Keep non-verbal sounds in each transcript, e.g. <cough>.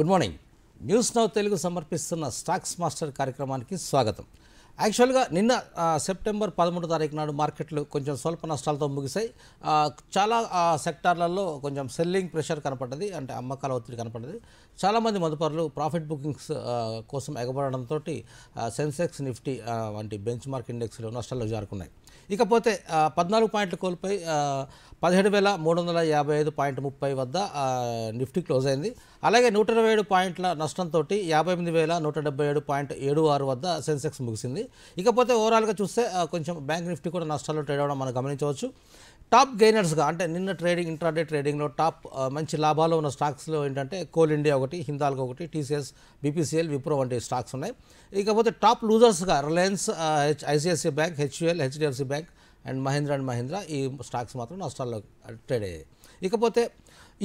Good morning news now Telugu సమర్పిస్తున్న stocks master కార్యక్రమానికి స్వాగతం యాక్చువల్గా నిన్న సెప్టెంబర్ పదమూడు తారీఖు నాడు మార్కెట్లు కొంచెం స్వల్ప నష్టాలతో ముగిశాయి చాలా సెక్టార్లలో కొంచెం సెల్లింగ్ ప్రెషర్ కనపడ్డది అంటే అమ్మకాల ఒత్తిడి కనపడ్డది చాలామంది మదుపరులు ప్రాఫిట్ బుకింగ్స్ కోసం ఎగబడడంతో సెన్సెక్స్ నిఫ్టీ వంటి బెంచ్ మార్క్ ఇండెక్స్లు నష్టాల్లో జారుకున్నాయి ఇకపోతే పద్నాలుగు పాయింట్లు కోల్పోయి పదిహేడు వేల మూడు వందల యాభై ఐదు పాయింట్ ముప్పై వద్ద నిఫ్టీ క్లోజ్ అయింది అలాగే నూట ఇరవై ఏడు పాయింట్ల నష్టంతో యాభై ఎనిమిది వేల నూట డెబ్బై ఏడు పాయింట్ ఏడు ఆరు వద్ద సెన్సెక్స్ ముగిసింది ఇకపోతే ఓవరాల్గా చూస్తే కొంచెం బ్యాంక్ నిఫ్టీ కూడా నష్టాలు ట్రేడ్ అవ్వడం మనం గమనించవచ్చు టాప్ గెయినర్స్గా అంటే నిన్న ట్రేడింగ్ ఇంట్రాడే ట్రేడింగ్లో టాప్ మంచి లాభాలు ఉన్న స్టాక్స్లో ఏంటంటే కోల్ ఇండియా ఒకటి హిందాల్గా ఒకటి టీసీఎస్ బీపీసీఎల్ విప్రో వంటి స్టాక్స్ ఉన్నాయి ఇకపోతే టాప్ లూజర్స్గా Reliance H ICICI bank HUL HDFC bank and Mahindra and Mahindra ఈ స్టాక్స్ మాత్రం నష్టాల్లో ట్రేడ్ అయ్యాయి ఇకపోతే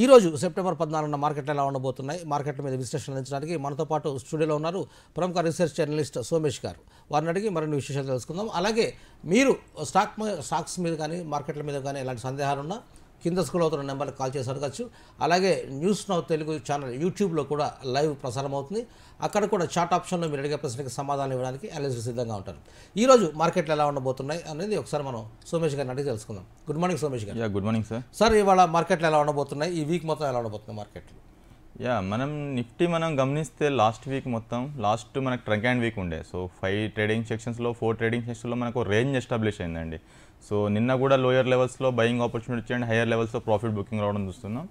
ఈరోజు సెప్టెంబర్ పద్నాలుగున మార్కెట్లు ఎలా ఉండబోతున్నాయి మార్కెట్ల మీద విశ్లేషణ అందించడానికి మనతో పాటు స్టూడియోలో ఉన్నారు ప్రముఖ రీసెర్చ్ జర్నలిస్ట్ సోమేష్ గారు వారిని అడిగి మరిన్ని విశేషాలు తెలుసుకుందాం అలాగే మీరు స్టాక్ స్టాక్స్ మీద కానీ మార్కెట్ల మీద కానీ ఎలాంటి సందేహాలున్నా కింద స్కూల్ అవుతున్న నెంబర్కి కాల్ చేసి అడగచ్చు అలాగే న్యూస్ నౌ తెలుగు ఛానల్ యూట్యూబ్లో కూడా లైవ్ ప్రసారం అవుతుంది అక్కడ కూడా చాట్ ఆప్షన్లో మీరు అడిగే ప్రశ్నకి సమాధానం ఇవ్వడానికి ఎల్ఎస్సీ సిద్ధంగా ఉంటారు ఈరోజు మార్కెట్లు ఎలా ఉండబోతున్నాయి అనేది ఒకసారి మనం సోమేష్ గారిని అడిగి తెలుసుకుందాం గుడ్ మార్నింగ్ సోమేష్ గారు గుడ్ మార్నింగ్ సార్ సార్ ఇవాళ మార్కెట్లు ఎలా ఉండబోతున్నాయి ఈ వీక్ మొత్తం ఎలా ఉండబోతున్నాయి మార్కెట్లు యా మనం నిఫ్టీ మనం గమనిస్తే లాస్ట్ వీక్ మొత్తం లాస్ట్ మనకు ట్రంక్ అండ్ వీక్ ఉండే సో ఫైవ్ ట్రేడింగ్ సెక్షన్స్లో ఫోర్ ట్రేడింగ్ సెక్షన్స్లో మనకు రేంజ్ ఎస్టాబ్లిష్ అయిందండి సో నిన్న కూడా లోయర్ లెవెల్స్లో బయింగ్ ఆపర్చునిటీ అండ్ హయర్ లెవెల్స్లో ప్రాఫిట్ బుకింగ్ రావడం చూస్తున్నాం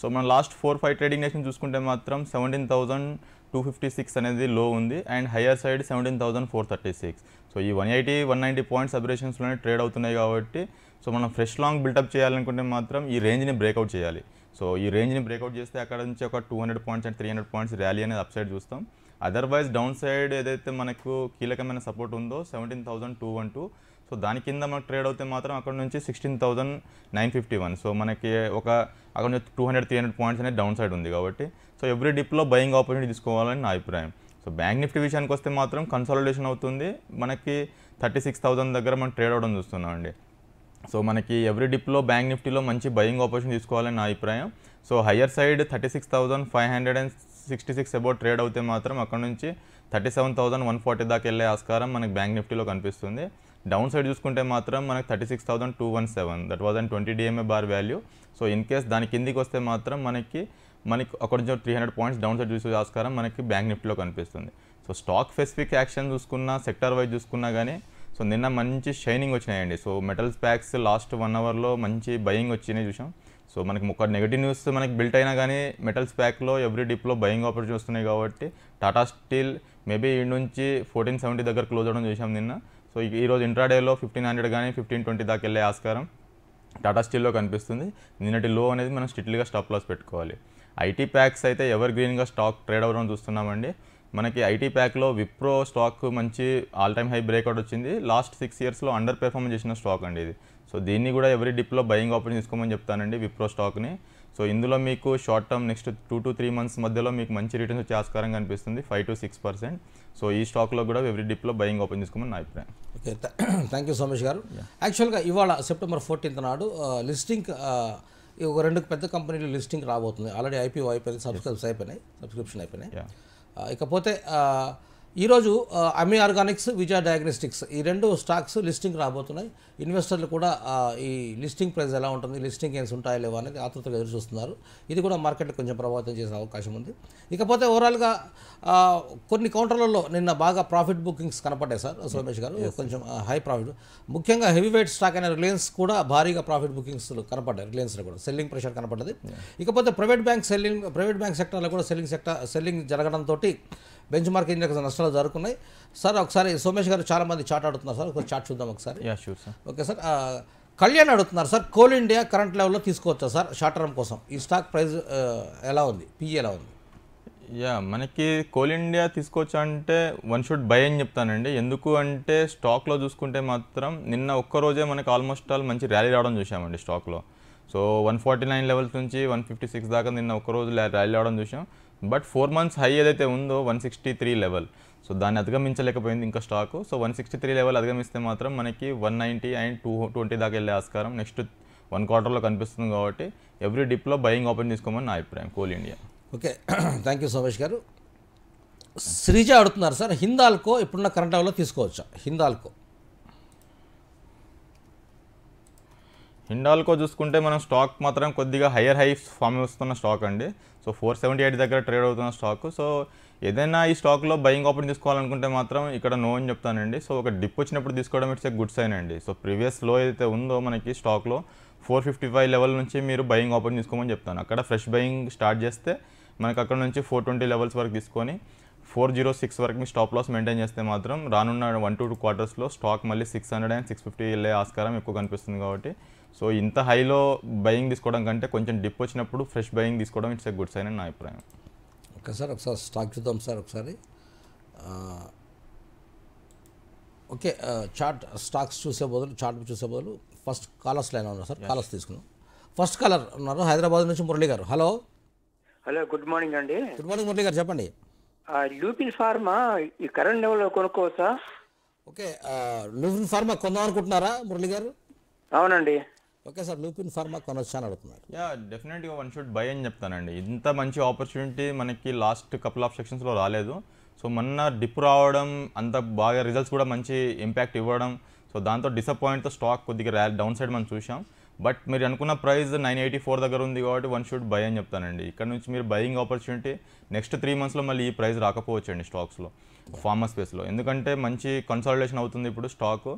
సో మనం లాస్ట్ ఫోర్ ఫైవ్ ట్రేడింగ్ డేస్ని చూసుకుంటే మాత్రం seventeen thousand two fifty six అనేది లో ఉంది and higher side seventeen thousand four thirty six so ఈ one eighty one ninety points అబరేషన్స్లోనే trade అవుతున్నాయి కాబట్టి సో మనం ఫ్రెష్ లాంగ్ బిల్డప్ చేయాలనుకుంటే మాత్రం ఈ రేంజ్ని బ్రేక్అవుట్ చేయాలి సో ఈ రేంజ్ని బ్రేక్అవుట్ చేస్తే అక్కడ నుంచి ఒక two hundred points and three hundred points rally అనేది అప్ సైడ్ చూస్తాం అదర్వైజ్ డౌన్ సైడ్ ఏదైతే మనకు కీలకమైన సపోర్ట్ ఉందో seventeen thousand two one two so దాని కింద మనకు ట్రేడ్ అవుతే మాత్రం అక్కడ నుంచి sixteen thousand nine fifty one so మనకి ఒక అక్కడ నుంచి two hundred three hundred points అనేది డౌన్ సైడ్ ఉంది కాబట్టి సో ఎవ్రీ డిప్లో బయింగ్ ఆపర్చునిటీ తీసుకోవాలని నా అభిప్రాయం సో బ్యాంక్ నిఫ్టీ విషయానికి వస్తే మాత్రం కన్సాలిడేషన్ అవుతుంది మనకి థర్టీ సిక్స్ థౌసండ్ దగ్గర మనం ట్రేడ్ అవడం చూస్తున్నాం అండి సో మనకి ఎవ్రీ డిప్లో బ్యాంక్ నిఫ్టీలో మంచి బయింగ్ ఆపర్చునిటీ తీసుకోవాలని నా అభిప్రాయం so higher side thirty six thousand five hundred and sixty six about trade అవుతే మాత్రం అక్కడ నుంచి thirty seven thousand one forty దాకా వెళ్ళే ఆస్కారం మనకి బ్యాంక్ నిఫ్టీలో కనిపిస్తుంది డౌన్ సైడ్ చూసుకుంటే మాత్రం మనకి thirty six thousand two one seven that was and twenty DMA bar value so in case దాని కిందికి వస్తే మాత్రం మనకి మనకి according to three hundred points down side చూసే ఆస్కారం మనకి బ్యాంక్ నిఫ్టీలో కనిపిస్తుంది సో స్టాక్ స్పెసిఫిక్ యాక్షన్ చూసుకున్నా సెక్టర్ వైజ్ చూసుకున్నా కానీ సో నిన్న మంచి షైనింగ్ వచ్చినాయండి so metals packs last one అవర్లో మంచి బయింగ్ వచ్చినాయి చూసాం సో మనకి ఒక నెగిటివ్ న్యూస్ మనకి బిల్ట్ అయినా కానీ మెటల్స్ ప్యాక్లో ఎవ్రీ డిప్లో బయింగ్ ఆపర్చునిటీ వస్తున్నాయి కాబట్టి టాటా స్టీల్ మేబీ ఈ నుంచి ఫోర్టీన్ సెవెంటీ దగ్గర క్లోజ్ అవడం చూసాం నిన్న సో ఈరోజు ఇంట్రాడేలో ఫిఫ్టీన్ హండ్రెడ్ కానీ ఫిఫ్టీన్ ట్వంటీ దాకా వెళ్ళే ఆస్కారం టాటా స్టీల్లో కనిపిస్తుంది నిన్నటి లో అనేది మనం స్టిట్లీగా స్టాప్ లాస్ పెట్టుకోవాలి ఐటీ ప్యాక్స్ అయితే ఎవర్ గ్రీన్గా స్టాక్ ట్రేడ్ అవ్వడం చూస్తున్నామండి మనకి ఐటీ ప్యాక్లో విప్రో స్టాక్ మంచి ఆల్ టైమ్ హై బ్రేక్అవుట్ వచ్చింది లాస్ట్ సిక్స్ ఇయర్స్లో అండర్ పెర్ఫార్మ్ చేసిన స్టాక్ అండి ఇది సో దీన్ని కూడా ఎవరి డిప్లో బయింగ్ ఆపరేషన్ తీసుకోమని చెప్తానండి విప్రో స్టాక్ని సో ఇందులో మీకు short term next two to three months మధ్యలో మీకు మంచి రిటర్న్స్ వచ్చే ఆస్కారం కనిపిస్తుంది five to six percent so ఈ స్టాక్లో కూడా ఎవ్రీ డిప్లో బయింగ్ ఓపెన్ చేసుకోమని నా అభిప్రాయం ఓకే థ్యాంక్ యూ సోమేష్ గారు యాక్చువల్గా ఇవాళ సెప్టెంబర్ ఫోర్టీన్త్ నాడు లిస్టింగ్ uh, uh, ఒక రెండు పెద్ద కంపెనీలు లిస్టింగ్ రాబోతుంది ఆల్రెడీ ఐపీఓ అయిపోయింది సబ్స్క్రిప్స్ అయిపోయినాయి సబ్స్క్రిప్షన్ అయిపోయినాయి uh, ఇకపోతే ఈరోజు అమీ ఆర్గానిక్స్ విజయ డయాగ్నోస్టిక్స్ ఈ రెండు స్టాక్స్ లిస్టింగ్ రాబోతున్నాయి ఇన్వెస్టర్లు కూడా ఈ లిస్టింగ్ ప్రైస్ ఎలా ఉంటుంది లిస్టింగ్ గేమ్స్ ఉంటాయా లేవా అనేది ఆతృతగా ఎదురు చూస్తున్నారు ఇది కూడా మార్కెట్ కొంచెం ప్రభావితం చేసే అవకాశం ఉంది ఇకపోతే ఓవరాల్గా కొన్ని కౌంటర్లలో నిన్న బాగా ప్రాఫిట్ బుకింగ్స్ కనపడ్డాయి సార్ సోమేష్ గారు కొంచెం హై ప్రాఫిట్ ముఖ్యంగా హెవీ వెయిట్ స్టాక్ అయిన రిలయన్స్ కూడా భారీగా ప్రాఫిట్ బుకింగ్స్ కనపడ్డాయి రిలయన్స్లో కూడా సెల్లింగ్ ప్రెషర్ కనపడ్డది ఇకపోతే private bank selling private bank సెక్టర్లో కూడా సెల్లింగ్ సెక్టర్ సెల్లింగ్ జరగడంతో బెంచ్ మార్క్ ఇండెక్స్ నష్టాలు జరుగుతున్నాయి సార్ ఒకసారి సోమేష్ గారు మంది చాట్ ఆడుతున్నారు సార్ ఒకసారి చాట్ చూద్దాం ఒకసారి ఓకే సార్ కళ్యాణ్ అడుగుతున్నారు సార్ కోల్ ఇండియా కరెంట్ లెవెల్లో తీసుకోవచ్చా సార్ షార్ట్ టర్మ్ కోసం ఈ స్టాక్ ప్రైస్ ఎలా ఉంది పీ e ఎలా ఉంది యా మనకి కోల్ ఇండియా తీసుకోవచ్చా అంటే వన్ షుడ్ బై అని చెప్తానండి ఎందుకు అంటే స్టాక్లో చూసుకుంటే మాత్రం నిన్న ఒక్కరోజే మనకి ఆల్మోస్ట్ ఆల్ మంచి ర్యాలీ రావడం చూసామండి స్టాక్లో so one forty nine levels నుంచి వన్ ఫిఫ్టీ సిక్స్ దాకా నిన్న ఒక్కరోజు ర్యాలీ రావడం చూసాం బట్ ఫోర్ మంత్స్ హై ఏదైతే ఉందో one sixty three level so దాన్ని అధిగమించలేకపోయింది ఇంకా stock so one sixty three level అధిగమిస్తే మాత్రం మనకి one ninety and two twenty దాకా వెళ్ళే ఆస్కారం నెక్స్ట్ వన్ క్వార్టర్లో కనిపిస్తుంది కాబట్టి ఎవ్రీ డిప్లో బయింగ్ ఓపెన్ చేసుకోమని నా అభిప్రాయం coal India okay thank you Somesh గారు శ్రీజ అడుగుతున్నారు సార్ హిందాల్కో ఇప్పుడున్న కరెంట్ అవర్లో తీసుకోవచ్చా హిందాల్కో హిండాల్కో చూసుకుంటే మనం స్టాక్ మాత్రం కొద్దిగా హయ్యర్ హై ఫామ్ వస్తున్న స్టాక్ అండి సో ఫోర్ సెవెంటీ ఎయిట్ దగ్గర ట్రేడ్ అవుతున్న స్టాక్ సో ఏదైనా ఈ స్టాక్లో బయింగ్ ఓపెన్ తీసుకోవాలనుకుంటే మాత్రం ఇక్కడ నో అని చెప్తానండి సో ఒక డిప్ వచ్చినప్పుడు తీసుకోవడం ఇట్స్ ఏ గుడ్ సైన్ అండి సో ప్రీవియస్ లో ఏదైతే ఉందో మనకి స్టాక్లో ఫోర్ ఫిఫ్టీ ఫైవ్ లెవెల్ నుంచి మీరు బయింగ్ ఓపెన్ తీసుకోమని చెప్తాను అక్కడ ఫ్రెష్ బయింగ్ స్టార్ట్ చేస్తే మనకు అక్కడ నుంచి ఫోర్ ట్వంటీ లెవెల్స్ వరకు తీసుకొని ఫోర్ జీరో సిక్స్ వరకు మీ స్టాప్ లాస్ మెయింటైన్ చేస్తే మాత్రం రానున్న వన్ టు టూ క్వార్టర్స్లో స్టాక్ మళ్ళీ six hundred and six fifty వెళ్ళే ఆస్కారం ఎక్కువ కనిపిస్తుంది కాబట్టి సో ఇంత హైలో బయింగ్ తీసుకోవడం కంటే కొంచెం డిప్ వచ్చినప్పుడు ఫ్రెష్ బయింగ్ తీసుకోవడం ఇట్స్ ఎ గుడ్ సైన్ అని నా అభిప్రాయం ఓకే సార్ ఒకసారి స్టాక్ చూద్దాం సార్ ఒకసారి ఓకే చార్ట్ స్టాక్స్ చూసే బదులు చార్ట్ చూసే బదులు ఫస్ట్ కాలర్స్ లైన్ ఉన్నారు సార్ కాలర్స్ తీసుకున్నాం ఫస్ట్ కాలర్ ఉన్నారు హైదరాబాద్ నుంచి మురళి గారు హలో హలో గుడ్ మార్నింగ్ అండి గుడ్ మార్నింగ్ మురళి గారు చెప్పండి లూపిన్ ఫార్మా ఈ కరెంట్ లెవెల్లో కొనుక్కోవచ్చా ఓకే లూపిన్ ఫార్మా కొందాం అనుకుంటున్నారా మురళి గారు అవునండి ఓకే సార్ లూపిన్ ఫార్మా కొనొచ్చా అని అడుగుతున్నారు యా డెఫినెట్గా వన్ షుడ్ బై అని చెప్తానండి ఇంత మంచి ఆపర్చునిటీ మనకి లాస్ట్ కపుల్ ఆఫ్ సెక్షన్స్లో రాలేదు సో మొన్న డిప్ రావడం అంత బాగా రిజల్ట్స్ కూడా మంచి ఇంపాక్ట్ ఇవ్వడం సో దాంతో డిసప్పాయింట్తో స్టాక్ కొద్దిగా డౌన్ సైడ్ మనం చూసాం బట్ మీరు అనుకున్న ప్రైస్ నైన్ ఎయిటీ ఫోర్ దగ్గర ఉంది కాబట్టి వన్ షుడ్ బై అని చెప్తానండి ఇక్కడ నుంచి మీరు బయింగ్ ఆపర్చునిటీ నెక్స్ట్ త్రీ మంత్స్లో మళ్ళీ ఈ ప్రైస్ రాకపోవచ్చు అండి స్టాక్స్లో ఫార్మర్ స్పేస్లో ఎందుకంటే మంచి కన్సాలిడేషన్ అవుతుంది ఇప్పుడు స్టాక్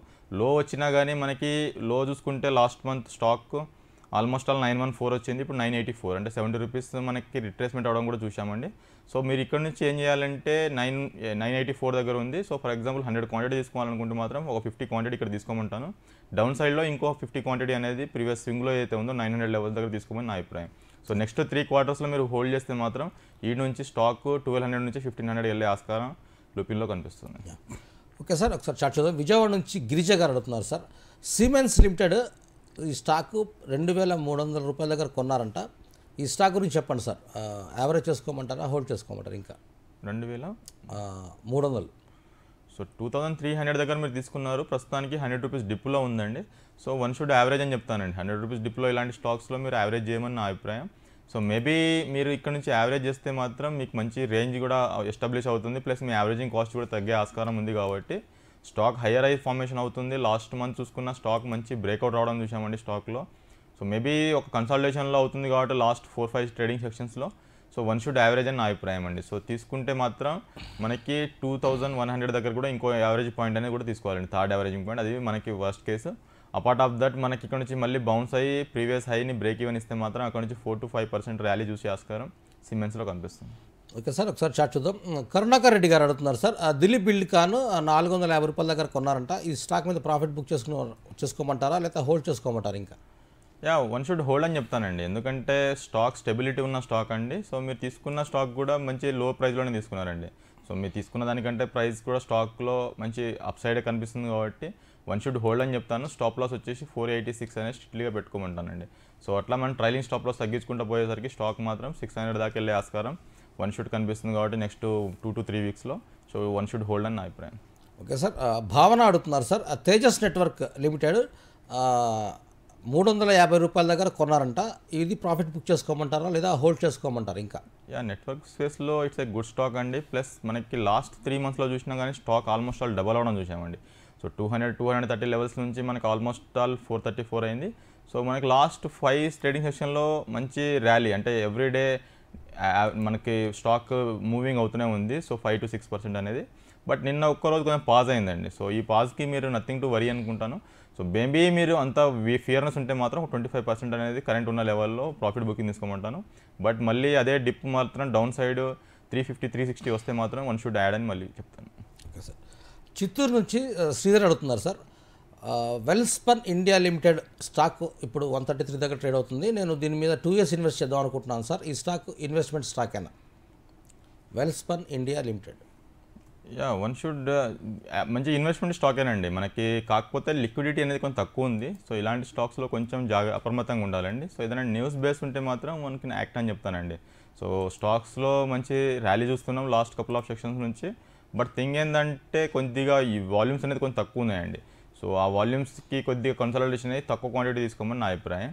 లో వచ్చినా కానీ మనకి లో చూసుకుంటే last month stock almost all nine one four వచ్చింది ఇప్పుడు నైన్ ఎయిటీ ఫోర్ అంటే సెవెంటీ రూపీస్ మనకి రిట్రేస్మెంట్ అవడం కూడా చూసామండి సో మీరు ఇక్కడ నుంచి ఏం చేయాలంటే నైన్ నైన్ ఎయిటీ ఫోర్ దగ్గర ఉంది so for example hundred quantity తీసుకోవాలనుకుంటే మాత్రం ఒక ఫిఫ్టీ క్వాంటిటీ ఇక్కడ తీసుకోమంటాను డౌన్ సైడ్లో ఇంకో ఫిఫ్టీ క్వాంటిటీ అనేది ప్రీవియస్ స్వింగ్లో అయితే ఉందో నైన్ హండ్రెడ్ లెవెల్ దగ్గర తీసుకోమని నా అభిప్రాయం సో నెక్స్ట్ త్రీ క్వార్టర్స్లో మీరు హోల్డ్ చేస్తే మాత్రం ఈ నుంచి స్టాక్ ట్వెల్వ్ హండ్రెడ్ నుంచి ఫిఫ్టీన్ హండ్రెడ్ వెళ్ళే ఆస్కారం లుపిన్లో కనిపిస్తుంది ఓకే సార్ ఒకసారి చాట్ చూద్దాం విజయవాడ నుంచి గిరిజ గారు అడుగుతున్నారు సార్ సిమెంట్స్ లిమిటెడ్ ఈ స్టాక్ రెండు వేల మూడు వందల రూపాయల దగ్గర కొన్నారంట ఈ స్టాక్ గురించి చెప్పండి సార్ యావరేజ్ చేసుకోమంటారా హోల్డ్ చేసుకోమంటారా ఇంకా రెండు వేల మూడు వందలు so two thousand three hundred దగ్గర మీరు తీసుకున్నారు ప్రస్తుతానికి హండ్రెడ్ రూపీస్ డిప్లో ఉందండి సో వన్ షుడ్ యావరేజ్ అని చెప్తానండి హండ్రెడ్ రూపీస్ డిప్లో ఇలాంటి స్టాక్స్లో మీరు యావరేజ్ చేయమని నా అభిప్రాయం సో మేబీ మీరు ఇక్కడ నుంచి యావరేజ్ చేస్తే మాత్రం మీకు మంచి రేంజ్ కూడా ఎస్టాబ్లిష్ అవుతుంది ప్లస్ మీ యావరేజింగ్ కాస్ట్ కూడా తగ్గే ఆస్కారం ఉంది కాబట్టి స్టాక్ హయ్యర్ హై ఫార్మేషన్ అవుతుంది లాస్ట్ మంత్ చూసుకున్న స్టాక్ మంచి బ్రేక్అవుట్ రావడం చూసామండి స్టాక్లో సో మేబీ ఒక కన్సల్టేషన్లో అవుతుంది కాబట్టి లాస్ట్ ఫోర్ ఫైవ్ ట్రేడింగ్ సెక్షన్స్లో సో వన్ షుడ్ యావరేజ్ అని నా అభిప్రాయం అండి సో తీసుకుంటే మాత్రం మనకి టూ థౌజండ్ వన్ హండ్రెడ్ దగ్గర కూడా ఇంకో యావరేజ్ పాయింట్ అనేది కూడా తీసుకోవాలండి థర్డ్ యావరేజింగ్ పాయింట్ అది మనకి worst case apart of that మనకి ఇక్కడ నుంచి మళ్ళీ బౌన్స్ అయ్యి ప్రీవియస్ హైని బ్రేక్ ఈవెన్ ఇస్తే మాత్రం అక్కడ నుంచి four to five percent rally చూసి ఆస్కారం సిమెంట్స్లో కనిపిస్తుంది ఓకే సార్ ఒకసారి చాట్ చూద్దాం కరుణాకర్ రెడ్డి గారు అడుగుతున్నారు సార్ దిలీప్ బిల్డ్ కాను నాలుగు వందల యాభై రూపాయల దగ్గర కొన్నారంట ఈ స్టాక్ మీద ప్రాఫిట్ బుక్ చేసుకుని చేసుకోమంటారా లేకపోతే హోల్డ్ చేసుకోమంటారా ఇంకా యా వన్ షుడ్ హోల్డ్ అని చెప్తానండి ఎందుకంటే స్టాక్ స్టెబిలిటీ ఉన్న స్టాక్ అండి సో మీరు తీసుకున్న స్టాక్ కూడా మంచి లో ప్రైస్లోనే తీసుకున్నారండి సో మీరు తీసుకున్న దానికంటే ప్రైస్ కూడా స్టాక్లో మంచి అప్సైడ్ కనిపిస్తుంది కాబట్టి వన్ షుడ్ హోల్డ్ అని చెప్తాను స్టాప్ లాస్ వచ్చేసి ఫోర్ ఎయిటీ సిక్స్ అనేది స్ట్రిక్ట్లీగా పెట్టుకోమంటానండి సో అట్లా మనం ట్రైలింగ్ స్టాప్ లాస్ తగ్గించుకుంటూ పోయేసరికి స్టాక్ మాత్రం సిక్స్ హండ్రెడ్ దాకా వెళ్ళే ఆస్కారం వన్ షుడ్ కనిపిస్తుంది కాబట్టి నెక్స్ట్ టూ టు త్రీ వీక్స్లో సో వన్ షుడ్ హోల్డ్ అని నా అభిప్రాయం ఓకే సార్ భావన అడుగుతున్నారు సార్ తేజస్ నెట్వర్క్ లిమిటెడ్ మూడు వందల యాభై రూపాయల దగ్గర కొన్నారంట ఇది ప్రాఫిట్ బుక్ చేసుకోమంటారా లేదా హోల్డ్ చేసుకోమంటారా ఇంకా యా నెట్వర్క్ స్పేస్లో ఇట్స్ ఏ గుడ్ స్టాక్ అండి ప్లస్ మనకి లాస్ట్ త్రీ మంత్స్లో చూసినా కానీ స్టాక్ ఆల్మోస్ట్ ఆల్ డబల్ అవడం చూసామండి so two hundred two hundred thirty levels నుంచి మనకి almost all four thirty four అయింది సో మనకి లాస్ట్ ఫైవ్ ట్రేడింగ్ సెషన్లో మంచి ర్యాలీ అంటే ఎవ్రీడే మనకి స్టాక్ మూవింగ్ అవుతూనే ఉంది so five to six percent అనేది బట్ నిన్న ఒక్కరోజు కొంచెం పాజ్ అయిందండి సో ఈ పాజ్కి మీరు నథింగ్ టు వరీ అనుకుంటాను సో మేబీ మీరు అంత ఫియర్నెస్ ఉంటే మాత్రం ట్వంటీ ఫైవ్ పర్సెంట్ అనేది కరెంట్ ఉన్న లెవెల్లో ప్రాఫిట్ బుకింగ్ తీసుకోమంటాను బట్ మళ్ళీ అదే డిప్ మాత్రం down side three fifty three sixty వస్తే మాత్రం వన్ షుడ్ యాడ్ అని మళ్ళీ చెప్తాను ఓకే సార్ చిత్తూరు నుంచి శ్రీధర్ అడుగుతున్నారు sir Welspun India limited stock ఇప్పుడు వన్ థర్టీ త్రీ దగ్గర ట్రేడ్ అవుతుంది నేను దీని మీద టూ ఇయర్స్ ఇన్వెస్ట్ చేద్దాం అనుకుంటున్నాను సార్ ఈ స్టాక్ ఇన్వెస్ట్మెంట్ స్టాక్ అయినా Welspun India limited yeah one should మంచి ఇన్వెస్ట్మెంట్ స్టాక్ అండి మనకి కాకపోతే లిక్విడిటీ అనేది కొంచెం తక్కువ ఉంది సో ఇలాంటి స్టాక్స్లో కొంచెం జాగ్ర అప్రమత్తంగా ఉండాలండి సో ఏదైనా న్యూస్ బేస్ ఉంటే మాత్రం మనకి యాక్ట్ అని చెప్తానండి సో స్టాక్స్లో మంచి ర్యాలీ చూస్తున్నాం లాస్ట్ కపుల్ ఆఫ్ సెక్షన్స్ నుంచి బట్ థింగ్ ఏంటంటే కొద్దిగా ఈ వాల్యూమ్స్ అనేది కొంచెం తక్కువ ఉన్నాయండి సో ఆ వాల్యూమ్స్కి కొద్దిగా కన్సల్టేషన్ అయ్యి తక్కువ క్వాంటిటీ తీసుకోమని నా అభిప్రాయం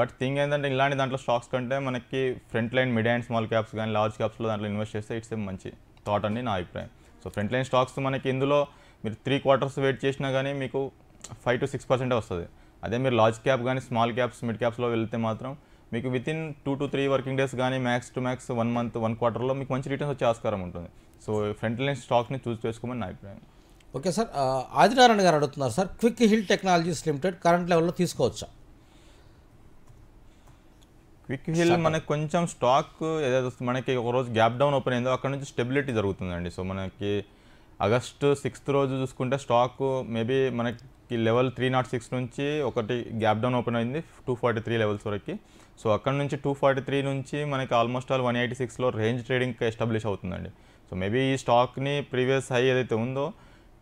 బట్ థింగ్ ఏంటంటే ఇలాంటి దాంట్లో స్టాక్స్ కంటే మనకి front line mid and small caps కానీ లార్జ్ క్యాప్స్లో దాంట్లో ఇన్వెస్ట్ చేస్తే ఇట్స్ మంచి థాట్ అని నా అభిప్రాయం సో ఫ్రంట్ లైన్ స్టాక్స్ మనకి ఇందులో మీరు త్రీ క్వార్టర్స్ వెయిట్ చేసినా కానీ మీకు ఫైవ్ టు సిక్స్ పర్సెంటే వస్తుంది అదే మీరు లార్జ్ క్యాప్ కానీ స్మాల్ క్యాప్స్ మిడ్ క్యాప్స్లో వెళ్తే మాత్రం మీకు within two to three working days కానీ max to max one month one క్వార్టర్లో మీకు మంచి రిటర్న్స్ వచ్చే ఆస్కారం ఉంటుంది సో ఫ్రంట్ లైన్ స్టాక్ని చూస్ చేసుకోమని నా అభిప్రాయం ఓకే సార్ ఆదినారాయణ గారు అడుగుతున్నారు sir Quick Heal Technologies limited current లెవెల్లో తీసుకోవచ్చా క్విక్ హిల్ మనకి కొంచెం స్టాక్ ఏదైతే మనకి ఒక రోజు గ్యాప్ డౌన్ ఓపెన్ అయిందో అక్కడ నుంచి స్టెబిలిటీ జరుగుతుందండి సో మనకి ఆగస్ట్ సిక్స్త్ రోజు చూసుకుంటే స్టాక్ మేబీ మనకి లెవెల్ త్రీ నాట్ సిక్స్ నుంచి ఒకటి గ్యాప్ డౌన్ ఓపెన్ అయింది టూ ఫార్టీ త్రీ లెవెల్స్ వరకు సో అక్కడ నుంచి టూ ఫార్టీ త్రీ నుంచి మనకి ఆల్మోస్ట్ ఆల్ వన్ ఎయిటీ సిక్స్లో రేంజ్ ట్రేడింగ్ ఎస్టాబ్లిష్ అవుతుందండి సో మేబీ ఈ స్టాక్ని ప్రీవియస్ హై ఏదైతే ఉందో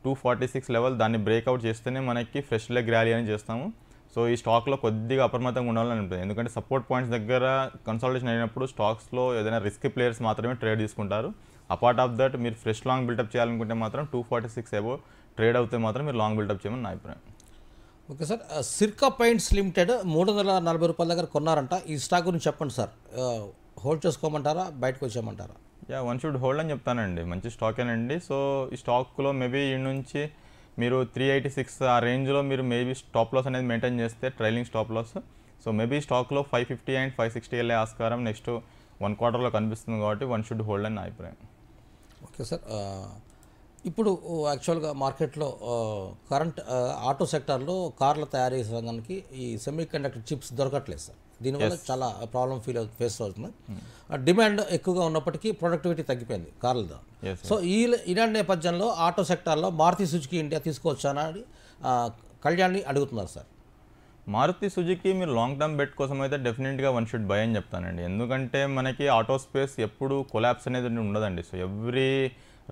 టూ ఫార్టీ సిక్స్ లెవెల్ దాన్ని బ్రేక్అవుట్ చేస్తేనే మనకి ఫ్రెష్ లెగ్ ర్యాలీ అని చేస్తాము సో ఈ స్టాక్లో కొద్దిగా అప్రమత్తంగా ఉండాలని అనిపిస్తుంది ఎందుకంటే సపోర్ట్ పాయింట్స్ దగ్గర కన్సల్టేషన్ అయినప్పుడు స్టాక్స్లో ఏదైనా రిస్క్ ప్లేయర్స్ మాత్రమే ట్రేడ్ తీసుకుంటారు అపార్ట్ ఆఫ్ దట్ మీరు ఫ్రెష్ లాంగ్ బిల్డప్ చేయాలనుకుంటే మాత్రం టూ ఫార్టీ సిక్స్ ఏవో ట్రేడ్ అవుతే మాత్రం మీరు లాంగ్ బిల్డప్ చేయమని నా అభిప్రాయం okay sir Sirca Paints limited మూడు వందల నలభై రూపాయల దగ్గర కొన్నారంట ఈ స్టాక్ గురించి చెప్పండి సార్ హోల్డ్ చేసుకోమంటారా బయటకు వచ్చేయమంటారా యా వన్ షుడ్ హోల్డ్ అని చెప్తానండి మంచి స్టాక్ అండి సో ఈ స్టాక్లో మేబీ ఈ నుంచి మీరు త్రీ ఎయిటీ సిక్స్ ఆ రేంజ్లో మీరు మేబీ స్టాప్ లాస్ అనేది మెయింటైన్ చేస్తే trailing stop loss so maybe స్టాక్లో five fifty and five sixty వెళ్ళే ఆస్కారం నెక్స్ట్ వన్ క్వార్టర్లో కనిపిస్తుంది కాబట్టి వన్ షుడ్ హోల్డ్ అని నా అభిప్రాయం ఓకే సార్ ఇప్పుడు యాక్చువల్గా మార్కెట్లో కరెంట్ ఆటో సెక్టర్లో కార్ల తయారీ రంగానికి ఈ సెమీ కండక్టర్ చిప్స్ దొరకట్లేదు సార్ దీనివల్ల చాలా ప్రాబ్లం ఫీల్ ఫేస్ అవుతుంది డిమాండ్ hmm. ఎక్కువగా ఉన్నప్పటికీ ప్రొడక్టివిటీ తగ్గిపోయింది కార్లతో సో ఈ ఇలాంటి నేపథ్యంలో ఆటో సెక్టార్లో మారుతి సుజుకి ఇండియా తీసుకొచ్చానని అని కళ్యాణ్ని అడుగుతున్నారు సార్ మారుతి సుజుకి మీరు లాంగ్ టర్మ్ బెట్ కోసం అయితే డెఫినెట్గా వన్ షుడ్ బై అని చెప్తానండి ఎందుకంటే మనకి ఆటో స్పేస్ ఎప్పుడు కొలాబ్స్ అనేది ఉండదండి సో ఎవ్రీ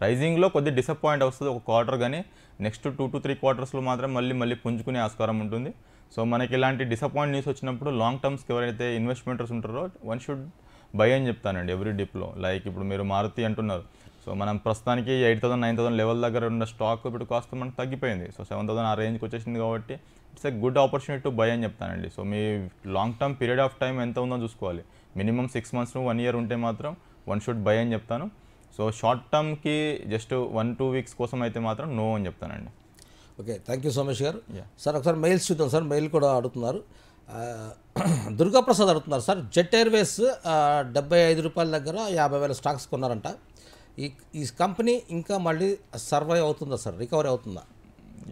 రైజింగ్లో కొద్ది డిసప్పాయింట్ వస్తుంది ఒక క్వార్టర్ కానీ నెక్స్ట్ టూ టు త్రీ క్వార్టర్స్లో మాత్రం మళ్ళీ మళ్ళీ పుంజుకునే ఆస్కారం ఉంటుంది సో మనకి ఇలాంటి డిసప్పాయింట్ న్యూస్ వచ్చినప్పుడు లాంగ్ టర్మ్స్కి ఎవరైతే ఇన్వెస్ట్మెంటర్స్ ఉంటారో వన్ షుడ్ బై అని చెప్తానండి ఎవ్రీ డిప్లో లైక్ ఇప్పుడు మీరు మారుతి అంటున్నారు సో మనం ప్రస్తుతానికి eight thousand nine thousand level దగ్గర ఉన్న స్టాక్ ఇప్పుడు కాస్త మనకు తగ్గిపోయింది సో సెవెన్ థౌసండ్ ఆ రేంజ్కి వచ్చేసింది కాబట్టి it's a good opportunity to buy అని చెప్తానండి సో మీ long term period of time ఎంత ఉందో చూసుకోవాలి minimum six months one year ఉంటే మాత్రం వన్ షుడ్ బై అని చెప్తాను సో షార్ట్ టర్మ్కి జస్ట్ వన్ టూ వీక్స్ కోసం అయితే మాత్రం నో అని చెప్తానండి ఓకే థ్యాంక్ యూ సోమేష్ గారు సార్ ఒకసారి మెయిల్స్ చూద్దాం సార్ మెయిల్ కూడా అడుగుతున్నారు దుర్గాప్రసాద్ అడుగుతున్నారు సార్ జెట్ ఎయిర్వేస్ డెబ్బై ఐదు రూపాయల దగ్గర యాభై వేల స్టాక్స్ కొన్నారంట ఈ ఈ కంపెనీ ఇంకా మళ్ళీ సర్వైవ్ అవుతుందా సార్ రికవరీ అవుతుందా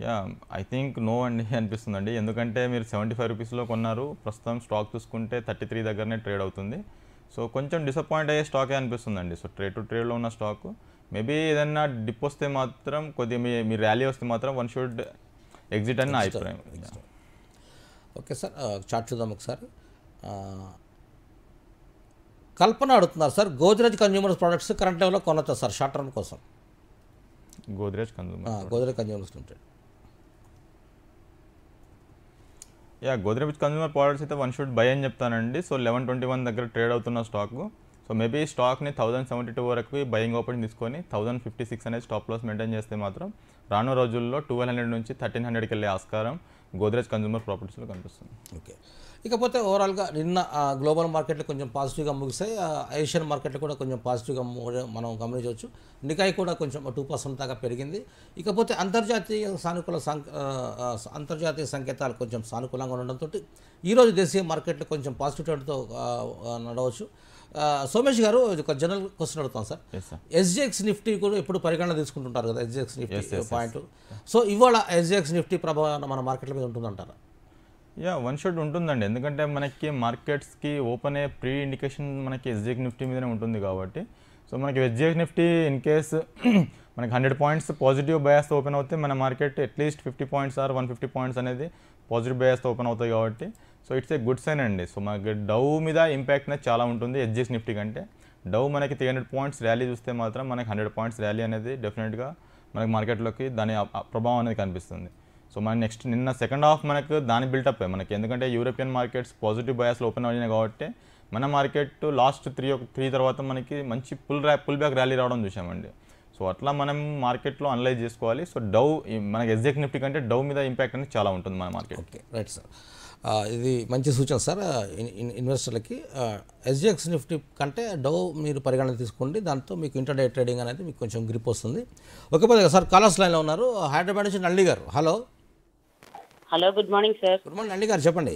యా ఐ థింక్ నో అండి అనిపిస్తుందండి ఎందుకంటే మీరు సెవెంటీ ఫైవ్ రూపీస్లో కొన్నారు ప్రస్తుతం స్టాక్ చూసుకుంటే థర్టీ త్రీ దగ్గరనే ట్రేడ్ అవుతుంది సో కొంచెం డిసప్పాయింట్ అయ్యే స్టాకే అనిపిస్తుందండి సో ట్రేడ్ టు ట్రేడ్లో ఉన్న స్టాక్ మేబీ ఏదైనా డిప్ వస్తే మాత్రం కొద్దిగా మీ మీ ర్యాలీ వస్తే మాత్రం వన్ షుడ్ ఎగ్జిట్ అని నా అభిప్రాయం ఓకే సార్ చాట్ చూద్దాం ఒకసారి కల్పన అడుగుతున్నారు sir Godrej consumers products current టైంలో కొనొచ్చా సార్ షార్ట్ రన్ కోసం Godrej consumer Godrej consumers limited yeah Godrej consumer products అయితే వన్ షుడ్ బై అని చెప్తానండి సో లెవెన్ ట్వంటీ వన్ దగ్గర ట్రేడ్ అవుతున్న స్టాక్ సో మేబీ స్టాక్ని థౌసండ్ సెవెంటీ టూ వరకు బయింగ్ ఓపెన్ తీసుకొని థౌసండ్ ఫిఫ్టీ సిక్స్ అనేది స్టాప్ లాస్ మెయింటైన్ చేస్తే మాత్రం రాను రోజుల్లో ట్వెల్వ్ హండ్రెడ్ నుంచి థర్టీన్ హండ్రెడ్కి వెళ్ళే ఆస్కారం గోద్రేజ్ కన్జ్యూమర్ ప్రాపర్టీస్లో కనిపిస్తుంది ఓకే ఇకపోతే ఓవరాల్గా నిన్న గ్లోబల్ మార్కెట్లు కొంచెం పాజిటివ్గా ముగిసాయి ఏషియన్ మార్కెట్లు కూడా కొంచెం పాజిటివ్గా మనం గమనించవచ్చు నికాయ్ కూడా కొంచెం టూ పర్సెంట్ దాకా పెరిగింది ఇకపోతే అంతర్జాతీయ సానుకూల అంతర్జాతీయ సంకేతాలు కొంచెం సానుకూలంగా ఉండడంతో ఈరోజు దేశీయ మార్కెట్లు కొంచెం పాజిటివ్ ట్రెండ్తో నడవచ్చు సోమేష్ గారు ఒక జనరల్ క్వశ్చన్ అడుగుతాం సార్ ఎస్జిఎక్స్ నిఫ్టీ కూడా ఎప్పుడు పరిగణన తీసుకుంటుంటారు కదా ఎస్జిఎక్స్ నిఫ్టీ పాయింట్ సో ఇవాళ ఎస్జిఎక్స్ నిఫ్టీ ప్రభావం మన మార్కెట్ల మీద ఉంటుందంటారా యా వన్ షాట్ ఉంటుందండి ఎందుకంటే మనకి మార్కెట్స్కి ఓపెన్ అయ్యే ప్రీ ఇండికేషన్ మనకి ఎస్జిఎక్ నిఫ్టీ మీదనే ఉంటుంది కాబట్టి సో మనకి ఎస్జిఎక్ నిఫ్టీ ఇన్ కేస్ మనకి hundred points positive bias open అవుతే మన market at least fifty points or one fifty points అనేది పాజిటివ్ బయాస్ ఓపెన్ అవుతాయి కాబట్టి so it's a good sign అండి సో మనకి డౌ మీద ఇంపాక్ట్ అనేది చాలా ఉంటుంది ఎస్జిఎస్ నిఫ్టీ కంటే డౌ మనకి త్రీ హండ్రెడ్ పాయింట్స్ ర్యాలీ చూస్తే మాత్రం మనకి హండ్రెడ్ పాయింట్స్ ర్యాలీ అనేది డెఫినెట్గా మనకి మార్కెట్లోకి దాని ప్రభావం అనేది కనిపిస్తుంది సో మన నెక్స్ట్ నిన్న సెకండ్ హాఫ్ మనకు దాని బిల్టప్ మనకి ఎందుకంటే యూరోపియన్ మార్కెట్స్ పాజిటివ్ బయాస్లో ఓపెన్ అయినాయి కాబట్టి మన మార్కెట్ లాస్ట్ త్రీ త్రీ తర్వాత మనకి మంచి పుల్ ర్యా పుల్ బ్యాక్ ర్యాలీ రావడం చూసామండి సో అట్లా మనం మార్కెట్లో అనలైజ్ చేసుకోవాలి సో డౌ మనకి ఎస్జెక్ నిఫ్టీ కంటే డౌ మీద ఇంపాక్ట్ అనేది చాలా ఉంటుంది మన మార్కెట్ ఓకే రైట్ సార్ ఇది మంచి సూచన సార్ ఇన్వెస్టర్లకి ఎస్జిఎక్స్ నిఫ్టీ కంటే డౌ మీరు పరిగణన తీసుకోండి దాంతో మీకు ఇంటర్డే ట్రేడింగ్ అనేది మీకు కొంచెం గ్రిప్ వస్తుంది ఓకే సార్ కాలర్స్ లైన్లో ఉన్నారు హైదరాబాద్ నుంచి Nalli garu hello hello good morning sir good morning అండి గారు చెప్పండి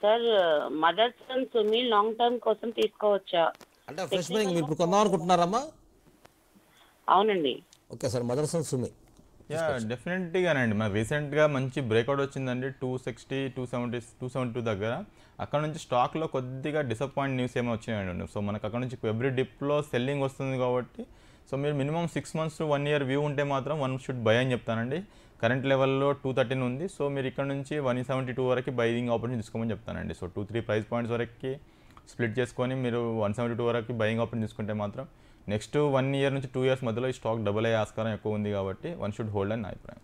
sir Motherson Sumi long term కోసం తీసుకోవచ్చా అంటే ఫ్రెష్ మీరు ఇప్పుడు కొందాం అనుకుంటున్నారమ్మా అవునండి okay sir Motherson Sumi yeah డెఫినెట్గానండి మన రీసెంట్గా మంచి బ్రేక్అవుట్ వచ్చిందండి two sixty two seventy two seventy two దగ్గర అక్కడ నుంచి స్టాక్లో కొద్దిగా డిసప్పాయింట్ న్యూస్ ఏమో వచ్చాయండి సో మనకు అక్కడ నుంచి ఎవ్రీ డిప్లో సెల్లింగ్ వస్తుంది కాబట్టి సో మీరు minimum six months one year view ఉంటే మాత్రం వన్ షుడ్ బై అని చెప్తానండి కరెంట్ లెవెల్లో టూ థర్టీన్ ఉంది సో మీరు ఇక్కడ నుంచి వన్ సెవెంటీ టూ వరకు బైయింగ్ ఆపర్చునిటీ తీసుకోమని చెప్తానండి so two three price points వరకు స్ప్లిట్ చేసుకొని మీరు వన్ సెవెంటీ టూ వరకు బయింగ్ ఆపర్చునిటీ తీసుకుంటే మాత్రం నెక్స్ట్ వన్ ఇయర్ నుంచి టూ ఇయర్స్ మధ్యలో ఈ స్టాక్ డబుల్ అయ్యే ఆస్కారం ఎక్కువ ఉంది కాబట్టి వన్ షుడ్ హోల్డ్ అని నా అభిప్రాయం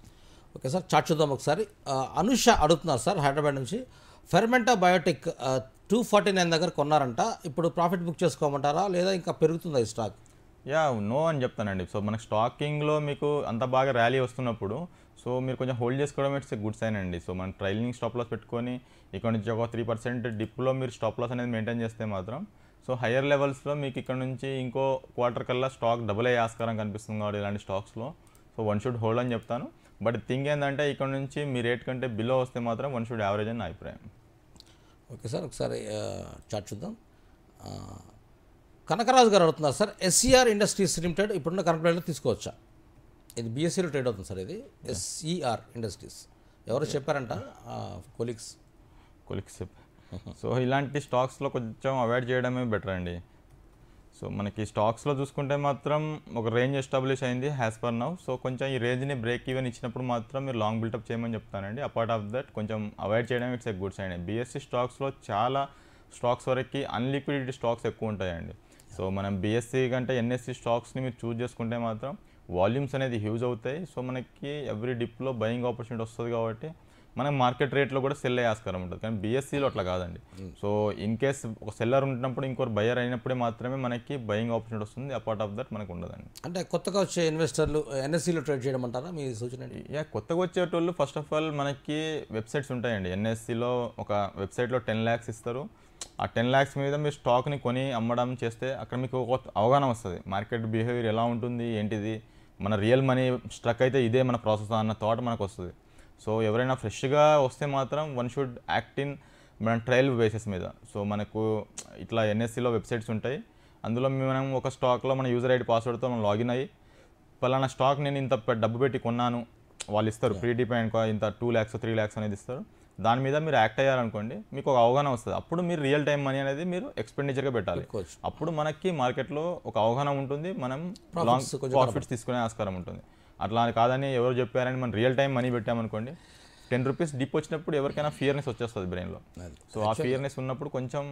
ఓకే సార్ చాట్ చూద్దాం ఒకసారి అనుష అడుగుతున్నారు సార్ హైదరాబాద్ నుంచి Fermenta Biotech two forty nine దగ్గర కొన్నారంట ఇప్పుడు ప్రాఫిట్ బుక్ చేసుకోమంటారా లేదా ఇంకా పెరుగుతుందా ఈ స్టాక్ యా నో అని చెప్తానండి సో మనకు స్టాకింగ్లో మీకు అంత బాగా ర్యాలీ వస్తున్నప్పుడు సో మీరు కొంచెం హోల్డ్ చేసుకోవడం ఇట్స్ గుడ్ సైన్ అండి సో మనం ట్రైలింగ్ స్టాప్ లాస్ పెట్టుకొని ఇక్కడ నుంచి ఒక త్రీ పర్సెంట్ డిప్లో మీరు స్టాప్ లాస్ అనేది మెయింటైన్ చేస్తే మాత్రం సో హయ్యర్ లెవెల్స్లో మీకు ఇక్కడ నుంచి ఇంకో క్వార్టర్ కల్లా స్టాక్ డబుల్ అయ్యే ఆస్కారం కనిపిస్తుంది కాబట్టి ఇలాంటి స్టాక్స్లో సో వన్ షుడ్ హోల్డ్ అని చెప్తాను బట్ థింగ్ ఏంటంటే ఇక్కడ నుంచి మీ రేట్ కంటే బిలో వస్తే మాత్రం వన్ షుడ్ యావరేజ్ అని నా అభిప్రాయం ఓకే సార్ ఒకసారి చాట్ చూద్దాం కనకరాజు గారు అడుగుతున్నారు సార్ ఎస్సీఆర్ ఇండస్ట్రీస్ లిమిటెడ్ ఇప్పుడున్న కరెంట్ ప్లేట్లో తీసుకోవచ్చా ఇది బీఎస్సీలో e ట్రేడ్ అవుతుంది సార్ ఇది ఎస్ఈఆర్ ఇండస్ట్రీస్ ఎవరు చెప్పారంట కొలిక్స్ కొలిక్స్ సో ఇలాంటి స్టాక్స్లో కొంచెం అవాయిడ్ చేయడమే బెటర్ అండి సో మనకి స్టాక్స్లో చూసుకుంటే మాత్రం ఒక రేంజ్ ఎస్టాబ్లిష్ అయింది హ్యాస్ పర్ నౌ సో కొంచెం ఈ రేంజ్ని బ్రేక్ ఈవెన్ ఇచ్చినప్పుడు మాత్రం మీరు లాంగ్ బిల్టప్ చేయమని చెప్తానండి అపార్ట్ ఆఫ్ దట్ కొంచెం అవాయిడ్ చేయడం ఇట్స్ ఎ గుడ్ అండి బీఎస్సీ e స్టాక్స్లో చాలా స్టాక్స్ వరకు అన్లిక్విడిటీ స్టాక్స్ ఎక్కువ ఉంటాయండి సో మనం బీఎస్సీ e కంటే ఎన్ఎస్సీ స్టాక్స్ని మీరు చూజ్ చేసుకుంటే మాత్రం వాల్యూమ్స్ అనేది హ్యూజ్ అవుతాయి సో మనకి ఎవ్రీ డిప్లో బయింగ్ ఆపర్చునిటీ వస్తుంది కాబట్టి మనకి మార్కెట్ రేట్లో కూడా సెల్ అయ్యే ఆస్కారం ఉంటుంది కానీ బీఎస్సీలో అట్లా కాదండి సో ఇన్ కేస్ ఒక సెల్లర్ ఉంటున్నప్పుడు ఇంకోరు బయర్ అయినప్పుడే మాత్రమే మనకి బయింగ్ ఆపర్చునిటీ వస్తుంది అపార్ట్ ఆఫ్ దట్ మనకు ఉండదండి అంటే కొత్తగా వచ్చే ఇన్వెస్టర్లు ఎన్ఎస్సీలో ట్రేడ్ చేయడమంటారా మీ సూచన యా కొత్తగా వచ్చేటోళ్ళు ఫస్ట్ ఆఫ్ ఆల్ మనకి వెబ్సైట్స్ ఉంటాయండి ఎన్ఎస్సీలో ఒక వెబ్సైట్లో టెన్ ల్యాక్స్ ఇస్తారు ఆ టెన్ ల్యాక్స్ మీద మీరు స్టాక్ని కొని అమ్మడం చేస్తే అక్కడ మీకు అవగాహన వస్తుంది మార్కెట్ బిహేవియర్ ఎలా ఉంటుంది ఏంటిది మన రియల్ మనీ స్ట్రక్ అయితే ఇదే మన ప్రాసెస్ అన్న థాట్ మనకు వస్తుంది సో ఎవరైనా ఫ్రెష్గా వస్తే మాత్రం వన్ షుడ్ యాక్ట్ ఇన్ మన ట్రయల్ బేసిస్ మీద సో మనకు ఇట్లా ఎన్ఎస్సిలో వెబ్సైట్స్ ఉంటాయి అందులో మనం ఒక స్టాక్లో మన యూజర్ ఐడి పాస్వర్డ్తో మనం లాగిన్ అయ్యి పలానా స్టాక్ నేను ఇంత డబ్బు పెట్టి కొన్నాను వాళ్ళు ఇస్తారు ప్రీ డిపెండ్ ఇంత టూ ల్యాక్స్ త్రీ ల్యాక్స్ అనేది ఇస్తారు దాని మీద మీరు యాక్ట్ అయ్యారనుకోండి మీకు ఒక అవగాహన వస్తుంది అప్పుడు మీరు రియల్ టైం మనీ అనేది మీరు ఎక్స్పెండిచర్గా పెట్టాలి అప్పుడు మనకి మార్కెట్లో ఒక అవగాహన ఉంటుంది మనం లాంగ్ ప్రాఫిట్స్ తీసుకునే ఆస్కారం ఉంటుంది అట్లా కాదని ఎవరు చెప్పారని మనం రియల్ టైం మనీ పెట్టామనుకోండి టెన్ రూపీస్ డిప్ వచ్చినప్పుడు ఎవరికైనా ఫియర్నెస్ వచ్చేస్తుంది బ్రెయిన్లో సో ఆ ఫియర్నెస్ ఉన్నప్పుడు కొంచెం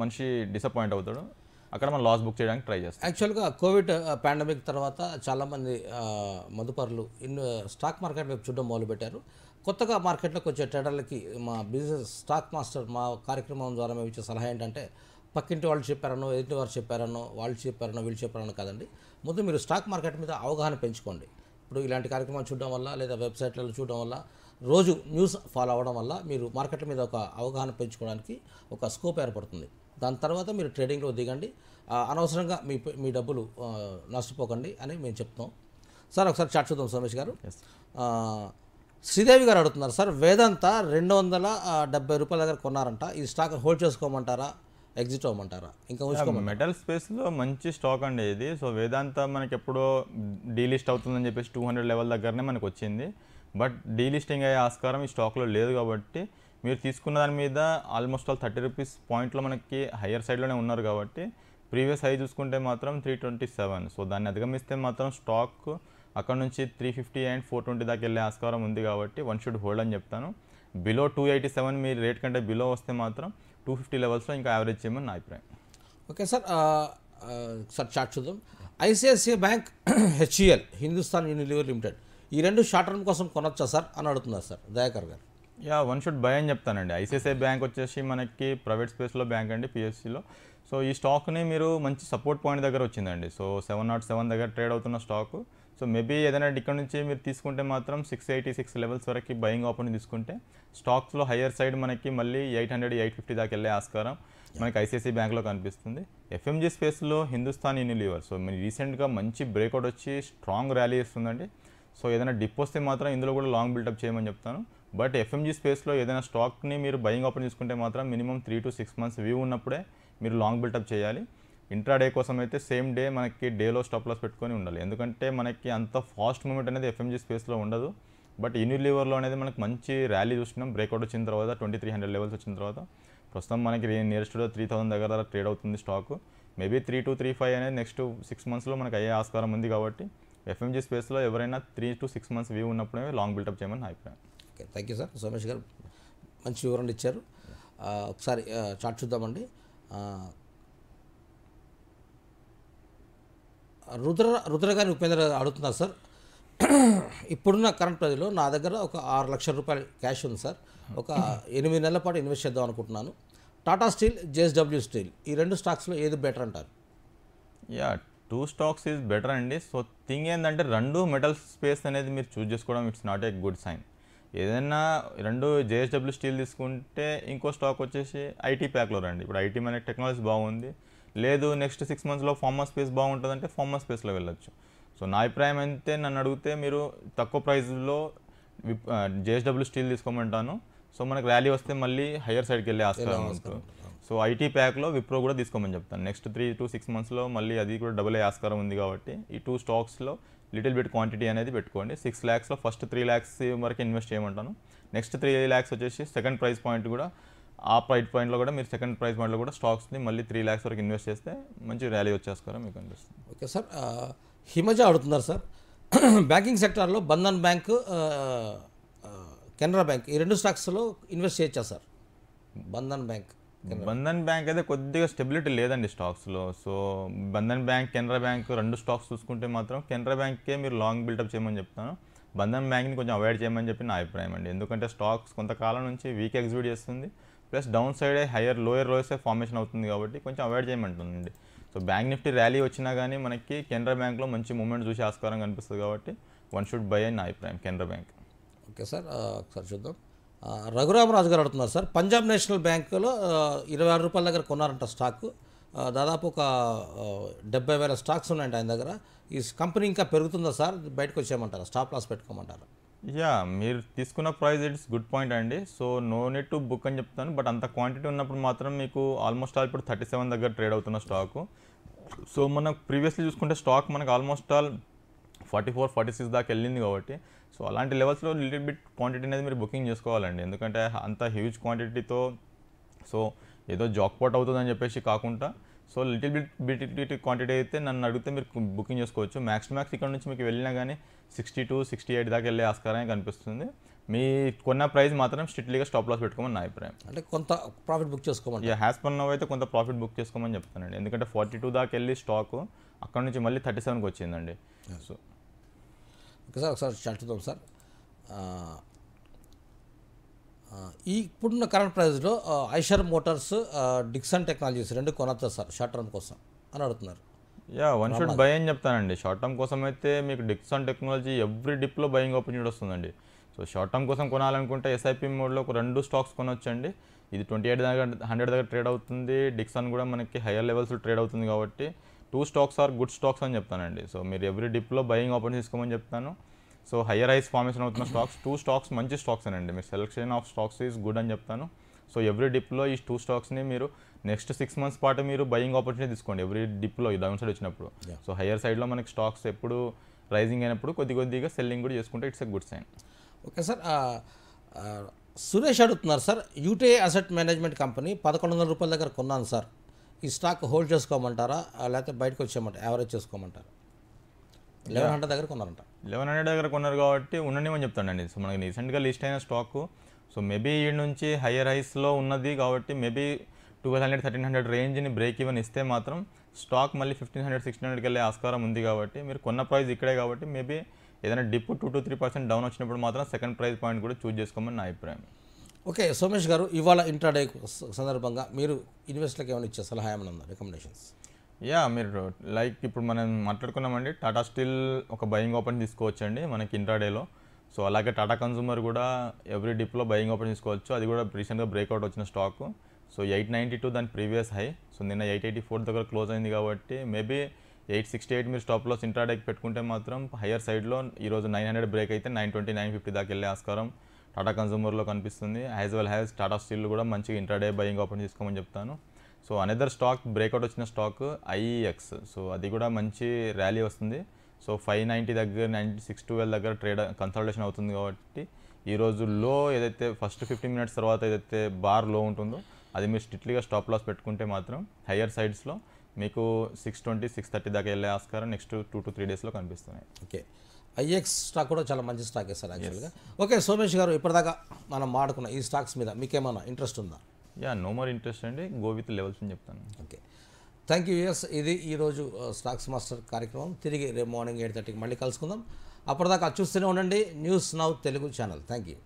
మనిషి డిసప్పాయింట్ అవుతాడు అక్కడ మనం లాస్ బుక్ చేయడానికి ట్రై చేస్తాం యాక్చువల్గా కోవిడ్ పాండమిక్ తర్వాత చాలామంది మదుపరులు ఇన్ స్టాక్ మార్కెట్ వైపు చూడడం మొదలుపెట్టారు కొత్తగా మార్కెట్లోకి వచ్చే ట్రేడర్లకి మా బిజినెస్ స్టాక్ మాస్టర్ మా కార్యక్రమం ద్వారా మేము ఇచ్చే సలహా ఏంటంటే పక్కింటి వాళ్ళు చెప్పారనో ఎదుటి వారు చెప్పారనో వాళ్ళు చెప్పారనో వీళ్ళు చెప్పారనో కాదండి ముందు మీరు స్టాక్ మార్కెట్ మీద అవగాహన పెంచుకోండి ఇప్పుడు ఇలాంటి కార్యక్రమాలు చూడడం వల్ల లేదా వెబ్సైట్లలో చూడడం వల్ల రోజు న్యూస్ ఫాలో అవ్వడం వల్ల మీరు మార్కెట్ మీద ఒక అవగాహన పెంచుకోవడానికి ఒక స్కోప్ ఏర్పడుతుంది దాని తర్వాత మీరు ట్రేడింగ్లో దిగండి అనవసరంగా మీ మీ డబ్బులు నష్టపోకండి అని మేము చెప్తాం సార్ ఒకసారి చాట్ చూద్దాం సోమేష్ గారు శ్రీదేవి గారు అడుగుతున్నారు సార్ వేదాంత రెండు వందల డెబ్బై రూపాయల దగ్గర కొన్నారంట ఈ స్టాక్ హోల్డ్ చేసుకోమంటారా ఎగ్జిట్ అవ్వమంటారా ఇంకా మెటల్ స్పేస్లో మంచి స్టాక్ అండి ఇది సో వేదాంత మనకి ఎప్పుడో డీలిస్ట్ అవుతుందని చెప్పేసి టూ హండ్రెడ్ లెవెల్ దగ్గరనే మనకు వచ్చింది బట్ డీలిస్టింగ్ అయ్యే ఆస్కారం ఈ స్టాక్లో లేదు కాబట్టి మీరు తీసుకున్న దాని మీద ఆల్మోస్ట్ ఆల్ థర్టీ రూపీస్ పాయింట్లో మనకి హయ్యర్ సైడ్లోనే ఉన్నారు కాబట్టి ప్రీవియస్ హై చూసుకుంటే మాత్రం త్రీ ట్వంటీ సెవెన్ సో దాన్ని అధిగమిస్తే మాత్రం స్టాక్ అక్కడ నుంచి three fifty and four twenty దాకా వెళ్ళే ఆస్కారం ఉంది కాబట్టి వన్ షుడ్ హోల్డ్ అని చెప్తాను బిలో టూ ఎయిటీ సెవెన్ మీ రేట్ కంటే బిలో వస్తే మాత్రం టూ ఫిఫ్టీ లెవెల్స్లో ఇంకా యావరేజ్ చేయమని నా అభిప్రాయం ఓకే సార్ సార్ షార్ట్ చూద్దాం ICICI bank HUL Hindustan Unilever limited ఈ రెండు షార్ట్ టర్మ్ కోసం కొనొచ్చా సార్ అని అడుగుతున్నారు సార్ దయాకర్ గారు యా వన్ షుడ్ బై అని చెప్తానండి ఐసిఐసిఐ బ్యాంక్ వచ్చేసి మనకి ప్రైవేట్ స్పేస్లో బ్యాంక్ అండి పిఎస్సిలో సో ఈ స్టాక్ని మీరు మంచి సపోర్ట్ పాయింట్ దగ్గర వచ్చిందండి సో సెవెన్ నాట్ సెవెన్ దగ్గర ట్రేడ్ అవుతున్న స్టాక్ సో మేబీ ఏదైనా ఇక్కడ నుంచి మీరు తీసుకుంటే మాత్రం సిక్స్ ఎయిటీ సిక్స్ లెవెల్స్ వరకు బయింగ్ ఆపర్ని తీసుకుంటే స్టాక్స్లో హయ్యర్ సైడ్ మనకి మళ్ళీ ఎయిట్ హండ్రెడ్ ఎయిట్ ఫిఫ్టీ దాకా వెళ్ళే ఆస్కారం మనకి ఐసీఐసీ బ్యాంక్లో కనిపిస్తుంది ఎఫ్ఎంజీ స్పేస్లో హిందుస్థాన్ యూనిలివర్ సో మీరు రీసెంట్గా మంచి బ్రేక్అవుట్ వచ్చి స్ట్రాంగ్ ర్యాలీ ఇస్తుందండి సో ఏదైనా డిప్ వస్తే మాత్రం ఇందులో కూడా లాంగ్ బిల్డప్ చేయమని చెప్తాను బట్ ఎఫ్ఎంజీ స్పేస్లో ఏదైనా స్టాక్ని మీరు బయింగ్ ఓపెన్ చేసుకుంటే మాత్రం minimum three to six months view ఉన్నప్పుడే మీరు లాంగ్ బిల్టప్ చేయాలి ఇంట్రాడే కోసం అయితే సేమ్ డే మనకి డేలో స్టాప్ లాస్ పెట్టుకొని ఉండాలి ఎందుకంటే మనకి అంత ఫాస్ట్ మూమెంట్ అనేది ఎఫ్ఎంజీ స్పేస్లో ఉండదు బట్ యూనిలివర్లో అనేది మనకు మంచి ర్యాలీ చూసినాం బ్రేక్అవుట్ వచ్చిన తర్వాత ట్వంటీ త్రీ హండ్రెడ్ లెవెల్స్ వచ్చిన తర్వాత ప్రస్తుతం మనకి నియరెస్ట్ త్రీ థౌసండ్ దగ్గర దగ్గర ట్రేడ్ అవుతుంది stock maybe three to three five అనేది నెక్స్ట్ సిక్స్ మంత్స్లో మనకు అయ్యే ఆస్కారం ఉంది కాబట్టి ఎఫ్ఎంజీ స్పేస్లో ఎవరైనా three to six months view ఉన్నప్పుడే లాంగ్ బిల్టప్ చేయమని అభిప్రాయం okay thank you sir Somesh garu మంచి వివరణ ఇచ్చారు ఒకసారి చాట్ చూద్దామండి రుద్ర రుద్ర గారిని ఉపేంద్ర అడుగుతున్నారు సార్ ఇప్పుడున్న కరెంట్ ప్రజలు నా దగ్గర ఒక ఆరు లక్షల రూపాయలు క్యాష్ ఉంది సార్ ఒక ఎనిమిది నెలల పాటు ఇన్వెస్ట్ చేద్దాం అనుకుంటున్నాను టాటా స్టీల్ జేఎస్డబ్ల్యూ స్టీల్ ఈ రెండు స్టాక్స్లో ఏది బెటర్ అంటారు yeah two stocks is better అండి సో థింగ్ ఏంటంటే రెండు మెటల్ స్పేస్ అనేది మీరు చూస్ చేసుకోవడం it's not a good sign ఏదైనా రెండు జేఎస్డబ్ల్యూ స్టీల్ తీసుకుంటే ఇంకో స్టాక్ వచ్చేసి ఐటీ ప్యాక్లో రండి ఇప్పుడు ఐటీ మన టెక్నాలజీ బాగుంది లేదు నెక్స్ట్ సిక్స్ మంత్స్లో ఫార్మర్ స్పేస్ బాగుంటుందంటే ఫార్మర్ స్పేస్లో వెళ్ళొచ్చు సో నా అభిప్రాయం అయితే నన్ను అడిగితే మీరు తక్కువ ప్రైస్లో జేఎస్డబ్ల్యూ స్టీల్ తీసుకోమంటాను సో మనకు ర్యాలీ వస్తే మళ్ళీ హయ్యర్ సైడ్కి వెళ్ళే ఆస్కారం ఉంటుంది సో ఐటీ ప్యాక్లో విప్రో కూడా తీసుకోమని చెప్తాను నెక్స్ట్ త్రీ టు సిక్స్ మంత్స్లో మళ్ళీ అది కూడా డబుల్ అయ్యే ఆస్కారం ఉంది కాబట్టి ఈ టూ స్టాక్స్లో లిటిల్ బిట్ క్వాంటిటీ అనేది పెట్టుకోండి సిక్స్ ల్యాక్స్లో ఫస్ట్ త్రీ ల్యాక్స్ వరకు ఇన్వెస్ట్ చేయమంటాను నెక్స్ట్ త్రీ ల్యాక్స్ వచ్చేసి సెకండ్ ప్రైస్ పాయింట్ కూడా ఆ ప్రైట్ పాయింట్లో కూడా మీరు సెకండ్ ప్రైస్ పాయింట్లో కూడా స్టాక్స్ని మళ్ళీ త్రీ ల్యాక్స్ వరకు ఇన్వెస్ట్ చేస్తే మంచి ర్యాలీ వచ్చేస్తారా మీకు అనిపిస్తుంది ఓకే సార్ హిమజ అడుగుతున్నారు సార్ <clears throat> బ్యాంకింగ్ సెక్టార్లో బంధన్ బ్యాంక్ కెనరా బ్యాంక్ ఈ రెండు స్టాక్స్లో ఇన్వెస్ట్ చేయొచ్చా sir Bandhan bank Bandhan bank అయితే కొద్దిగా స్టెబిలిటీ లేదండి స్టాక్స్లో so Bandhan bank Canara bank రెండు స్టాక్స్ చూసుకుంటే మాత్రం కెనరా బ్యాంక్కే మీరు లాంగ్ బిల్డప్ చేయమని చెప్తాను బంధన్ బ్యాంక్ని కొంచెం అవాయిడ్ చేయమని చెప్పి నా అభిప్రాయం అండి ఎందుకంటే స్టాక్స్ కొంతకాలం నుంచి వీక్ ఎగ్జిబిట్ చేస్తుంది ప్లస్ డౌన్ సైడే హయ్యర్ లోయర్ లోయర్సే ఫార్మేషన్ అవుతుంది కాబట్టి కొంచెం అవాయిడ్ చేయమంటుందండి సో బ్యాంక్ నిఫ్టీ ర్యాలీ వచ్చినా కానీ మనకి కెనరా బ్యాంక్లో మంచి మూమెంట్ చూసి ఆస్కారం కనిపిస్తుంది కాబట్టి వన్ షుడ్ బై అని నా అభిప్రాయం కెనరా బ్యాంక్ ఓకే సార్ ఒకసారి చూద్దాం రఘురామరాజు గారు అడుగుతున్నారు సార్ పంజాబ్ నేషనల్ బ్యాంకులో ఇరవై ఆరు రూపాయల దగ్గర కొన్నారంట స్టాక్ దాదాపు ఒక డెబ్బై వేల స్టాక్స్ ఉన్నాయండి ఆయన దగ్గర ఈ కంపెనీ ఇంకా పెరుగుతుందా సార్ బయటకు వచ్చేయమంటారా స్టాప్ లాస్ పెట్టుకోమంటారా యా మీరు తీసుకున్న ప్రైస్ ఇట్స్ గుడ్ పాయింట్ అండి so no need to book అని చెప్తాను బట్ అంత క్వాంటిటీ ఉన్నప్పుడు మాత్రం మీకు ఆల్మోస్ట్ ఆల్ ఇప్పుడు థర్టీ సెవెన్ దగ్గర ట్రేడ్ అవుతున్న స్టాక్ సో మనం ప్రీవియస్లీ చూసుకుంటే స్టాక్ మనకు almost all forty four forty six దాకా వెళ్ళింది కాబట్టి సో అలాంటి లెవెల్స్లో లిటిల్ బిట్ క్వాంటిటీ అనేది మీరు బుకింగ్ చేసుకోవాలండి ఎందుకంటే అంత హ్యూజ్ క్వాంటిటీతో సో ఏదో జాక్పాట్ అవుతుందని చెప్పేసి కాకుండా so little bit bit quantity అయితే నన్ను అడిగితే మీరు బుకింగ్ చేసుకోవచ్చు మ్యాక్స్ మ్యాక్స్ ఇక్కడ నుంచి మీకు వెళ్ళినా కానీ సిక్స్టీ టూ సిక్స్టీ ఎయిట్ దాకా వెళ్ళే ఆస్కారమే కనిపిస్తుంది మీ కొన్న ప్రైస్ మాత్రం స్ట్రిక్ట్లీగా స్టాప్ లాస్ పెట్టుకోమని నా అభిప్రాయం అంటే కొంత ప్రాఫిట్ బుక్ చేసుకోమని హ్యాస్ పన్ నవ్ అయితే కొంత ప్రాఫిట్ బుక్ చేసుకోమని చెప్తానండి ఎందుకంటే ఫార్టీ టూ దాకా వెళ్ళి స్టాక్ అక్కడ నుంచి మళ్ళీ థర్టీ సెవెన్కి వచ్చిందండి సో ఓకే సార్ ఒకసారి స్టార్ట్ చూద్దాం సార్ ఈ ఇప్పుడున్న కరెంట్ ప్రైస్లో ఐషర్ మోటార్స్ డిక్సన్ టెక్నాలజీస్ రెండు కొనొచ్చా సార్ షార్ట్ టర్మ్ కోసం అని అడుగుతున్నారు యా వన్ షుడ్ బై అని చెప్తానండి షార్ట్ టర్మ్ కోసం అయితే మీకు డిక్సన్ టెక్నాలజీ ఎవ్రీ డిప్లో బయింగ్ ఆపర్చునిటీ వస్తుందండి సో షార్ట్ టర్మ్ కోసం కొనాలనుకుంటే ఎస్ఐపి మోడ్లో ఒక రెండు స్టాక్స్ కొనొచ్చండి ఇది ట్వంటీ ఎయిట్ దగ్గర హండ్రెడ్ దగ్గర ట్రేడ్ అవుతుంది డిక్సన్ కూడా మనకి హయ్యర్ లెవెల్స్ ట్రేడ్ అవుతుంది కాబట్టి two stocks are good stocks అని చెప్తానండి సో మీరు ఎవ్రీ డిప్లో బయింగ్ ఆపర్చునిటీ తీసుకోమని చెప్తాను సో హయ్యర్ హైస్ ఫార్మేషన్ అవుతున్న స్టాక్స్ టూ స్టాక్స్ మంచి స్టాక్స్ అండి మీరు selection of stocks is good అని చెప్తాను సో ఎవ్రీ డిప్లో ఈ టూ స్టాక్స్ని మీరు నెక్స్ట్ సిక్స్ మంత్స్ పాటు మీరు బయింగ్ ఆపర్చునిటీ తీసుకోండి ఎవ్రీ డిప్లో డౌన్ సైడ్ వచ్చినప్పుడు సో హయ్యర్ సైడ్లో మనకి స్టాక్స్ ఎప్పుడు రైజింగ్ అయినప్పుడు కొద్ది కొద్దిగా సెల్లింగ్ కూడా చేసుకుంటే it's a good sign okay sir Suresh అడుగుతున్నారు సార్ యూటీఐ అసెట్ మేనేజ్మెంట్ కంపెనీ పదకొండు వందల రూపాయల దగ్గర కొన్నాను సార్ ఈ స్టాక్ హోల్డ్ చేసుకోమంటారా లేకపోతే బయటకు వచ్చేయమంటారా యావరేజ్ చేసుకోమంటారా లెవెన్ హండ్రెడ్ దగ్గర కొన్నారంట లెవెన్ హండ్రెడ్ దగ్గర కొన్నారు కాబట్టి ఉండనివని చెప్తానండి సో మనకి రీసెంట్గా లిస్ట్ అయిన స్టాక్ సో మేబీ ఈ నుంచి హయ్యర్ హైస్లో ఉన్నది కాబట్టి maybe twelve hundred thirteen hundred రేంజ్ని బ్రేక్ ఈవెన్ ఇస్తే మాత్రం స్టాక్ మళ్ళీ ఫిఫ్టీన్ హండ్రెడ్ సిక్స్టీన్ హండ్రెడ్కి వెళ్ళే ఆస్కారం ఉంది కాబట్టి మీరు కొన్న ప్రైస్ ఇక్కడే కాబట్టి మేబీ ఏదైనా dip two to three percent down వచ్చినప్పుడు మాత్రం సెకండ్ ప్రైస్ పాయింట్ కూడా చూజ్ చేసుకోమని నా అభిప్రాయం ఓకే సోమేష్ గారు ఇవాళ ఇంట్రాడే సందర్భంగా మీరు ఇన్వెస్ట్లకు ఏమైనా ఇచ్చే సలహా ఏమైనా ఉందా రికమెండేషన్స్ యా మీరు లైక్ ఇప్పుడు మనం మాట్లాడుకున్నామండి టాటా స్టీల్ ఒక బయింగ్ ఓపెన్ తీసుకోవచ్చండి మనకి ఇంట్రాడేలో సో అలాగే టాటా కన్సూమర్ కూడా ఎవ్రీ డిప్లో బయింగ్ ఓపెన్ తీసుకోవచ్చు అది కూడా రీసెంట్గా బ్రేక్అవుట్ వచ్చిన stock so eight ninety two దాని ప్రీవియస్ హై సో నిన్న ఎయిట్ ఎయిటీ ఫోర్ దగ్గర క్లోజ్ అయింది కాబట్టి మేబీ ఎయిట్ సిక్స్టీ ఎయిట్ మీరు స్టాప్ లాస్ పెట్టుకుంటే మాత్రం హయ్యర్ సైడ్లో ఈరోజు నైన్ హండ్రెడ్ బ్రేక్ అయితే నైన్ ట్వంటీ నైన్ ఫిఫ్టీ దాకా వెళ్ళే ఆస్కారం టాటా కన్జ్యూమర్లో కనిపిస్తుంది as well as Tata steel కూడా మంచిగా ఇంటర్డే బయింగ్ ఓపెన్ చేసుకోమని చెప్తాను సో అనేదర్ స్టాక్ బ్రేక్అవుట్ వచ్చిన స్టాక్ ఐఈఎక్స్ సో అది కూడా మంచి ర్యాలీ వస్తుంది సో ఫైవ్ నైంటీ దగ్గర నైన్టీ సిక్స్ టువెల్వ్ దగ్గర ట్రేడ్ కన్సల్టేషన్ అవుతుంది కాబట్టి ఈరోజు లో ఏదైతే ఫస్ట్ ఫిఫ్టీన్ మినిట్స్ తర్వాత ఏదైతే బార్ లో ఉంటుందో అది మీరు స్ట్రిక్ట్లీగా స్టాప్ లాస్ పెట్టుకుంటే మాత్రం హయ్యర్ సైడ్స్లో మీకు సిక్స్ ట్వంటీ సిక్స్ థర్టీ దాకా వెళ్ళే ఆస్కారం నెక్స్ట్ టూ టు త్రీ డేస్లో కనిపిస్తున్నాయి ఓకే ఐఎక్స్ స్టాక్ కూడా చాలా మంచి స్టాక్ సార్ యాక్చువల్గా ఓకే సోమేష్ గారు ఇప్పటిదాకా మనం మాడుకున్న ఈ స్టాక్స్ మీద మీకేమైనా ఇంట్రెస్ట్ ఉందా యా నో మోర్ ఇంట్రెస్ట్ అండి గో విత్ లెవెల్స్ అని చెప్తాను ఓకే థ్యాంక్ యూ ఎస్ ఇది ఈరోజు స్టాక్స్ మాస్టర్ కార్యక్రమం తిరిగి రేపు మార్నింగ్ ఎయిట్ థర్టీకి మళ్ళీ కలుసుకుందాం అప్పటిదాకా చూస్తూనే ఉండండి news now Telugu channel thank you